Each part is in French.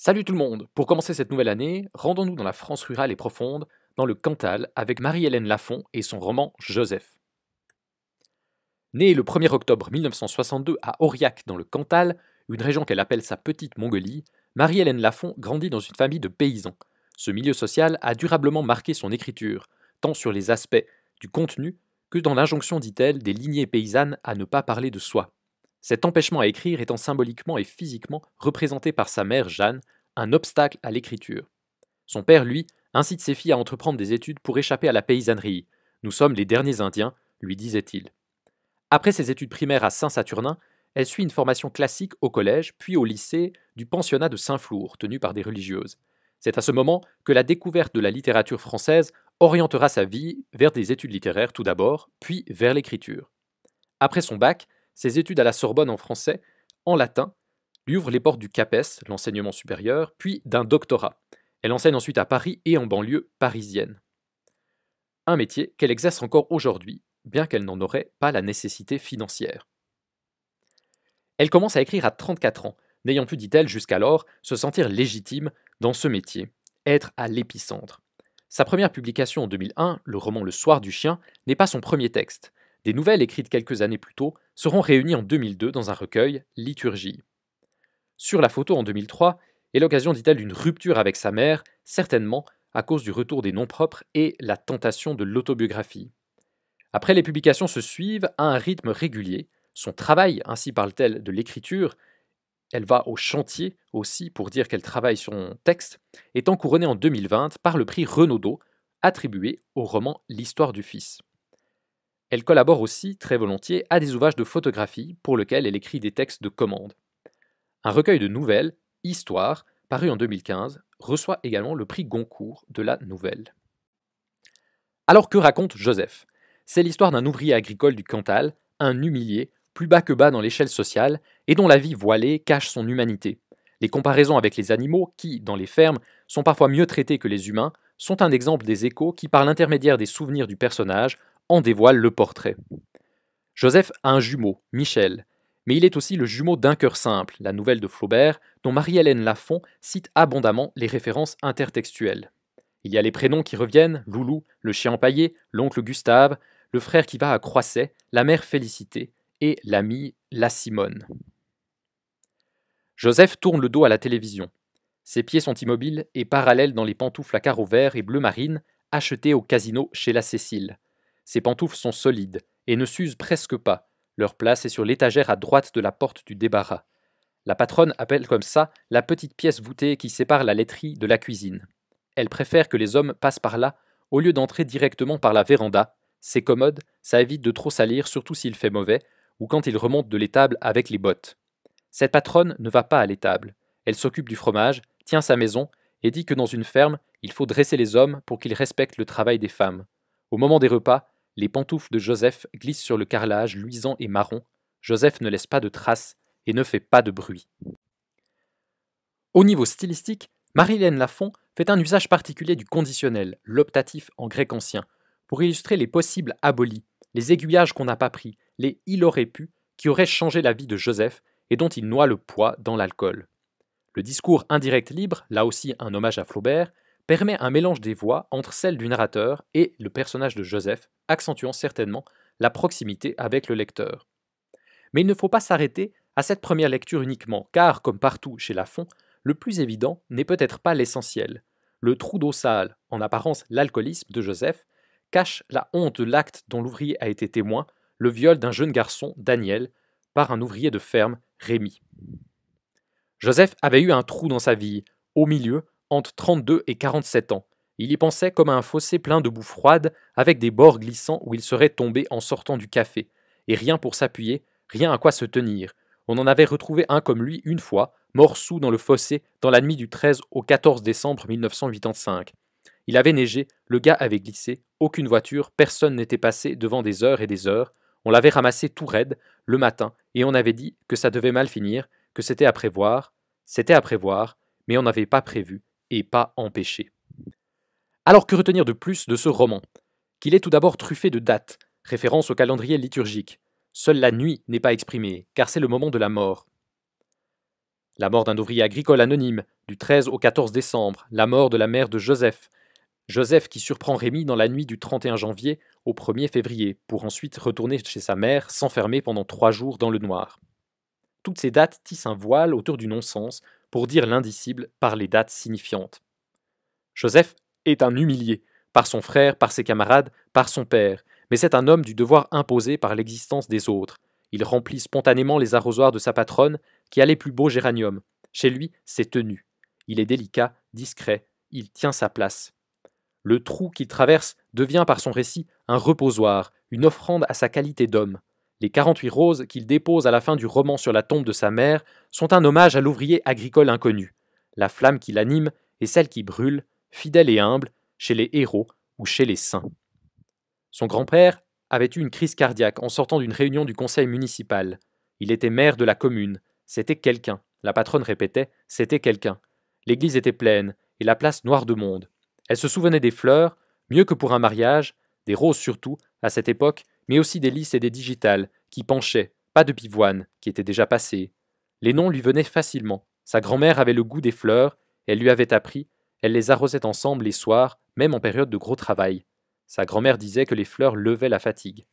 Salut tout le monde Pour commencer cette nouvelle année, rendons-nous dans la France rurale et profonde, dans le Cantal, avec Marie-Hélène Lafon et son roman Joseph. Née le 1er octobre 1962 à Aurillac, dans le Cantal, une région qu'elle appelle sa petite Mongolie, Marie-Hélène Lafon grandit dans une famille de paysans. Ce milieu social a durablement marqué son écriture, tant sur les aspects du contenu que dans l'injonction, dit-elle, des lignées paysannes à ne pas parler de soi. Cet empêchement à écrire étant symboliquement et physiquement représenté par sa mère Jeanne, un obstacle à l'écriture. Son père, lui, incite ses filles à entreprendre des études pour échapper à la paysannerie. Nous sommes les derniers Indiens, lui disait-il. Après ses études primaires à Saint-Saturnin, elle suit une formation classique au collège, puis au lycée du pensionnat de Saint-Flour, tenu par des religieuses. C'est à ce moment que la découverte de la littérature française orientera sa vie vers des études littéraires tout d'abord, puis vers l'écriture. Après son bac, ses études à la Sorbonne en français, en latin, lui ouvrent les portes du CAPES, l'enseignement supérieur, puis d'un doctorat. Elle enseigne ensuite à Paris et en banlieue parisienne. Un métier qu'elle exerce encore aujourd'hui, bien qu'elle n'en aurait pas la nécessité financière. Elle commence à écrire à 34 ans, n'ayant pu, dit-elle jusqu'alors, se sentir légitime dans ce métier, être à l'épicentre. Sa première publication en 2001, le roman Le Soir du Chien, n'est pas son premier texte, des nouvelles écrites quelques années plus tôt seront réunies en 2002 dans un recueil, Liturgie. Sur la photo en 2003 est l'occasion, dit-elle, d'une rupture avec sa mère, certainement à cause du retour des noms propres et la tentation de l'autobiographie. Après, les publications se suivent à un rythme régulier. Son travail, ainsi parle-t-elle de l'écriture, elle va au chantier aussi pour dire qu'elle travaille son texte, étant couronnée en 2020 par le prix Renaudot, attribué au roman L'histoire du fils. Elle collabore aussi très volontiers à des ouvrages de photographie pour lesquels elle écrit des textes de commande. Un recueil de nouvelles, Histoire, paru en 2015, reçoit également le prix Goncourt de la nouvelle. Alors que raconte Joseph C'est l'histoire d'un ouvrier agricole du Cantal, un humilié, plus bas que bas dans l'échelle sociale, et dont la vie voilée cache son humanité. Les comparaisons avec les animaux, qui, dans les fermes, sont parfois mieux traités que les humains, sont un exemple des échos qui, par l'intermédiaire des souvenirs du personnage, en dévoile le portrait. Joseph a un jumeau, Michel, mais il est aussi le jumeau d'un cœur simple, la nouvelle de Flaubert, dont Marie-Hélène Lafont cite abondamment les références intertextuelles. Il y a les prénoms qui reviennent, Loulou, le chien empaillé, l'oncle Gustave, le frère qui va à Croisset, la mère Félicité et l'amie La Simone. Joseph tourne le dos à la télévision. Ses pieds sont immobiles et parallèles dans les pantoufles à carreaux verts et bleu marine achetées au casino chez la Cécile. Ces pantoufles sont solides et ne s'usent presque pas. Leur place est sur l'étagère à droite de la porte du débarras. La patronne appelle comme ça la petite pièce voûtée qui sépare la laiterie de la cuisine. Elle préfère que les hommes passent par là au lieu d'entrer directement par la véranda. C'est commode, ça évite de trop salir, surtout s'il fait mauvais, ou quand il remonte de l'étable avec les bottes. Cette patronne ne va pas à l'étable. Elle s'occupe du fromage, tient sa maison, et dit que dans une ferme, il faut dresser les hommes pour qu'ils respectent le travail des femmes. Au moment des repas, les pantoufles de Joseph glissent sur le carrelage luisant et marron. Joseph ne laisse pas de traces et ne fait pas de bruit. Au niveau stylistique, Marilène Lafont fait un usage particulier du conditionnel, l'optatif en grec ancien, pour illustrer les possibles abolis, les aiguillages qu'on n'a pas pris, les il aurait pu, qui auraient changé la vie de Joseph et dont il noie le poids dans l'alcool. Le discours indirect libre, là aussi un hommage à Flaubert, permet un mélange des voix entre celle du narrateur et le personnage de Joseph, accentuant certainement la proximité avec le lecteur. Mais il ne faut pas s'arrêter à cette première lecture uniquement, car, comme partout chez Lafont, le plus évident n'est peut-être pas l'essentiel. Le trou d'eau sale, en apparence l'alcoolisme de Joseph, cache la honte de l'acte dont l'ouvrier a été témoin, le viol d'un jeune garçon, Daniel, par un ouvrier de ferme, Rémi. Joseph avait eu un trou dans sa vie, au milieu, entre 32 et 47 ans. Il y pensait comme à un fossé plein de boue froide, avec des bords glissants où il serait tombé en sortant du café, et rien pour s'appuyer, rien à quoi se tenir. On en avait retrouvé un comme lui une fois, mort sous dans le fossé, dans la nuit du 13 au 14 décembre 1985. Il avait neigé, le gars avait glissé, aucune voiture, personne n'était passé devant des heures et des heures. On l'avait ramassé tout raide, le matin, et on avait dit que ça devait mal finir, que c'était à prévoir. C'était à prévoir, mais on n'avait pas prévu et pas empêché. Alors que retenir de plus de ce roman Qu'il est tout d'abord truffé de dates, référence au calendrier liturgique. Seule la nuit n'est pas exprimée, car c'est le moment de la mort. La mort d'un ouvrier agricole anonyme, du 13 au 14 décembre, la mort de la mère de Joseph, Joseph qui surprend Rémi dans la nuit du 31 janvier au 1er février, pour ensuite retourner chez sa mère, s'enfermer pendant trois jours dans le noir. Toutes ces dates tissent un voile autour du non-sens, pour dire l'indicible par les dates signifiantes. Joseph est un humilié, par son frère, par ses camarades, par son père, mais c'est un homme du devoir imposé par l'existence des autres. Il remplit spontanément les arrosoirs de sa patronne, qui a les plus beaux géraniums. Chez lui, c'est tenu. Il est délicat, discret, il tient sa place. Le trou qu'il traverse devient par son récit un reposoir, une offrande à sa qualité d'homme. Les 48 roses qu'il dépose à la fin du roman sur la tombe de sa mère sont un hommage à l'ouvrier agricole inconnu. La flamme qui l'anime est celle qui brûle, fidèle et humble, chez les héros ou chez les saints. Son grand-père avait eu une crise cardiaque en sortant d'une réunion du conseil municipal. Il était maire de la commune. C'était quelqu'un. La patronne répétait C'était quelqu'un. L'église était pleine et la place noire de monde. Elle se souvenait des fleurs, mieux que pour un mariage, des roses surtout, à cette époque, mais aussi des lys et des digitales, qui penchaient, pas de bivoine qui était déjà passées. Les noms lui venaient facilement. Sa grand-mère avait le goût des fleurs, elle lui avait appris, elle les arrosait ensemble les soirs, même en période de gros travail. Sa grand-mère disait que les fleurs levaient la fatigue.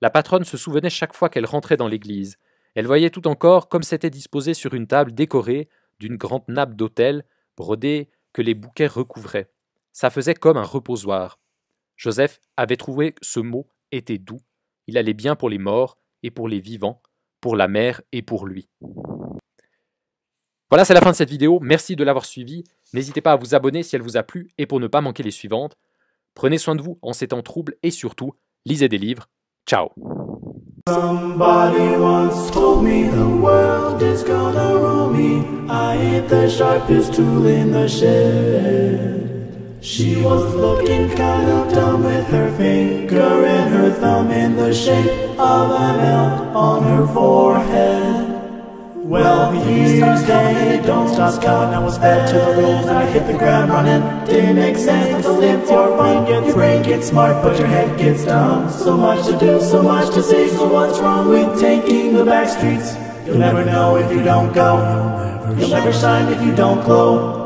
La patronne se souvenait chaque fois qu'elle rentrait dans l'église. Elle voyait tout encore comme c'était disposé sur une table décorée d'une grande nappe d'autel brodée que les bouquets recouvraient. Ça faisait comme un reposoir. Joseph avait trouvé ce mot était doux il allait bien pour les morts et pour les vivants, pour la mer et pour lui. Voilà, c'est la fin de cette vidéo. Merci de l'avoir suivie. N'hésitez pas à vous abonner si elle vous a plu et pour ne pas manquer les suivantes. Prenez soin de vous en ces temps troubles et surtout, lisez des livres. Ciao She was looking kind of dumb with her finger and her thumb in the shape of an L on her forehead. Well, the years starts coming and it don't stop coming. I was fed to the rules and I hit the ground running. Didn't make sense to live your mind. Your brain gets smart, but your head gets dumb. So much to do, so much to see. So what's wrong with taking the back streets? You'll never know if you don't go. You'll never shine if you don't glow.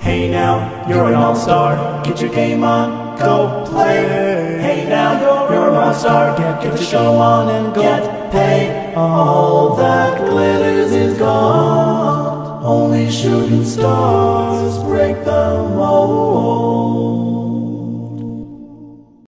Hey now, you're an all-star. Get your game on, go play. Hey now, you're an all-star. Get, get the show on and go get paid. All that glitters is gone. Only shooting stars break the mold.